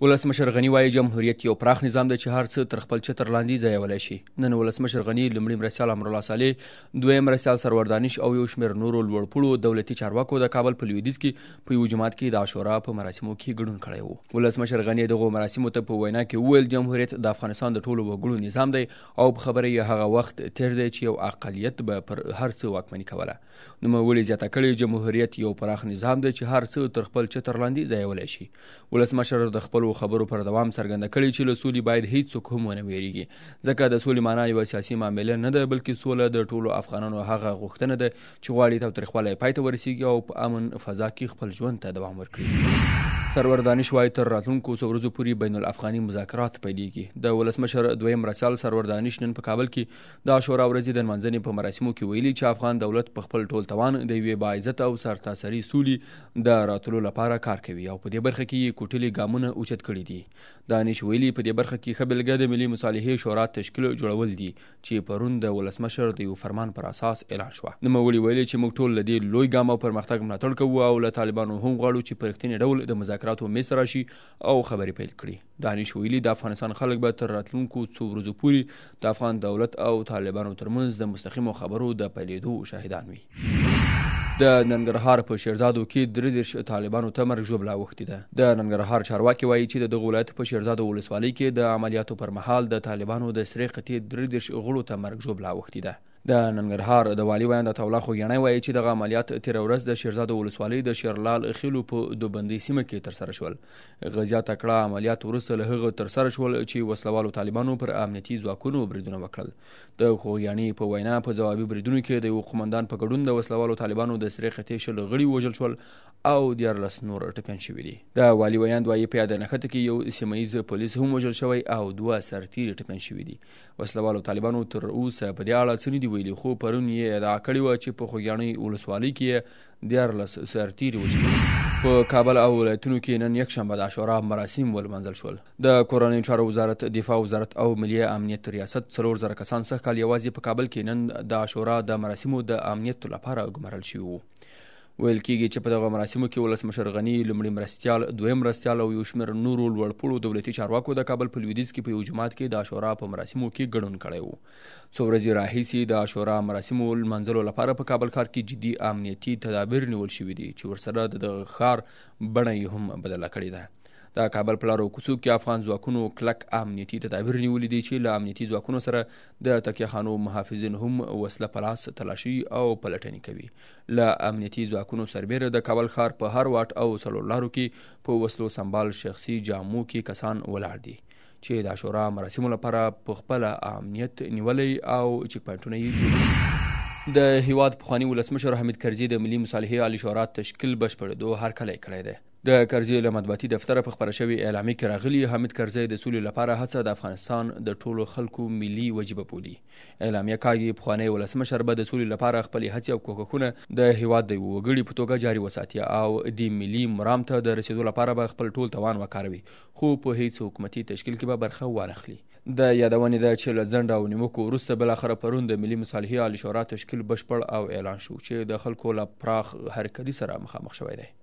ولسمشر غنی وایي جمهوریت یو پراخ نظام دی چې هر څه تر خپل چتر لاندې ځایولی شي نن ولسمشر غنی لومړي مرستیال امرالله صالح دویم مرستیال سرور دانش او یو شمېر نورو لوړپوړو دولتي چارواکو د کابل په لویدیځ کې په یوه جماعت کې د عاشورا په مراسمو کې ګډون کړی و ولسمشر غنی دغو مراسمو ته په وینا کې وویل جمهوریت د افغانستان د ټولو وګړو نظام دی او په خبره یې هغه وخت تیر دی چې یو اقلیت به پر هر څه واکمني کوله نوموړي زیاته کړې جمهوریت یو پراخ نظام دی چې هر څه تر خپل چتر لاندې ځایولی شي ولسمشر د خپل خپلو خبرو پر دوام څرګنده کړې چې له سولې باید هیڅوک هم ونه ویریږي ځکه د سولې معنا یوه سیاسي معامله نه ده بلکې سوله د ټولو افغانانو هغه غوښتنه ده چې غواړي تاوتریخوالی پای ته ورسیږي او په امن فضا کې خپل ژوند ته دوام ورکړي سرور دانش وای تر راتلونکو څو ورځو پورې بین الافغاني مذاکرات پیلېږي د ولسمشر دویم رسال سرور دانش نن په کابل کې د عاشورا ورځې د منځنۍ په مراسمو کې ویلي چې افغان دولت په خپل ټول توان د یوې باعزت او سرتاسري سولې د راتلو لپاره کار کوي او په دې برخه کې کوټلې ګامونه اوچت کړي دي دانش ویلي په دې برخه کې خبرګه د ملي مصالحې شورا تشکیل جوړول دي چې پرون د ولسمشر د یو فرمان پر اساس اعلان شو نو مولي ویلي چې موږ ټول لدی لوی ګام او پرمختګ ملاتړ کوو او له طالبانو هم غواړو چې په رښتینی ډول د مذاکرات مذاکراتو مصر راشي او خبري پیل کړي دانش ویلي د افغانستان خلک به تر راتلونکو څو ورځو پورې د افغان دولت او طالبانو ترمنځ د مستقیمو خبرو د پیلېدو شاهدان وي د ننګرهار په شیرزادو کې درې دیرش طالبانو ته مرګ ژوبله اوښتې ده د ننګرهار چارواکي وایي چې د دغه ولایت په شیرزادو ولسوالۍ کې د عملیاتو پر مهال د طالبانو د سرې قطې درې دیرش غړو ته مرګ ژوبله اوښتې ده د ننګرهار د والي ویاند توله خو یانه وایي چې دغه عملیات تیر ورځ د شیرزاد ولسوالۍ د شیرلال خېلو په دوبندې سیمه کې تر سره شول غزیا تکړه عملیات ورسره له هغه تر سره شول چې وسلوالو طالبانو پر امنیتي ځواکونو بریدونه وکړل د خو یاني په وینا په جوابي بریدونو کې د یو قومندان په ګډون د وسلوالو طالبانو د سری خطې شل غړي وژل شول او د لس نور ټپین شوی دي د والي ویاند وایي په یاد نه خته کې یو سیمه ایز پولیس هم وژل شوی او دوه سرتیري ټپین شوی دي وسلوالو طالبانو تر اوسه په دې اړه څه نه دی ویلي خو پرون یې ادعا کړې وه چې په خوږیاڼۍ ولسوالۍ کې یې دیارلس سرتیري وشمېرل په کابل او ولایتونو کې نن یک شنبه د عاشورا مراسم ولمنځل شول د کورنۍ چارو وزارت دفاع وزارت او ملي امنیت ریاست څلور زره کسان څخه کال یوازې په کابل کې نن د عاشورا د مراسمو د امنیت لپاره ګمارل شوي ویل کېږي چې په دغه مراسمو کې ولسمشر غنی لمړی مرستيال دویم مرستيال او یو شمېر نورو لوړپوړو دولتي چارواکو د کابل په لویدیز کې په یو جماعت کې د عاشورا په مراسمو کې ګډون کړی وو څو ورځې راهیسي د عاشورا مراسمو منځلو لپاره په کابل ښار کې جدي امنیتي تدابیر نیول شوي دي چې ورسره د ښار بڼه یې هم بدله کړې ده د کابل په لارو کوڅو کې افغان ځواکونو کلک امنیتي تدابیر نیولې دي چې له امنیتي ځواکونو سره د تکیه خانو محافظین هم وسله پلاس تلاشي او پلټنې کوي له امنیتي ځواکونو سربېره د کابل ښار په هر واټ او سلولارو کې په وسلو سمبال شخصي جامو کې کسان ولاړ دي چې د شورا مراسمو لپاره په خپل امنیت نیولې او چک پوینټونه یې جوړ د هیواد پخوانی ولسمشر حمید کرزی د ملي مصالحې عالی شورا تشکیل بشپړېدو هرکلی کړی دی د کرزی له مطبوعاتي دفتره په خبره شوی اعلامیه کې راغلی حمید کرزی د سولې لپاره هڅه د افغانستان د ټولو خلکو ملي وجیبه بولي اعلامیه کاږي پخوانی ولسمشر به د سولې لپاره خپل هڅې او کوښښونه د هیواد د وګړي په توګه جاري وساتي او د ملي مرام ته د رسیدو لپاره به خپل ټول توان وکاروي خو په هیڅ حکومتي تشکیل کې به برخه وانخلي د یادونې د چې لزنډ او نیمو کو روسته بل اخر پرون د ملي مصالحې عالی شورا تشکیل بشپړ او اعلان شو چې د خلکو لپاره پراخ هرکلی سره مخامخ شوی دی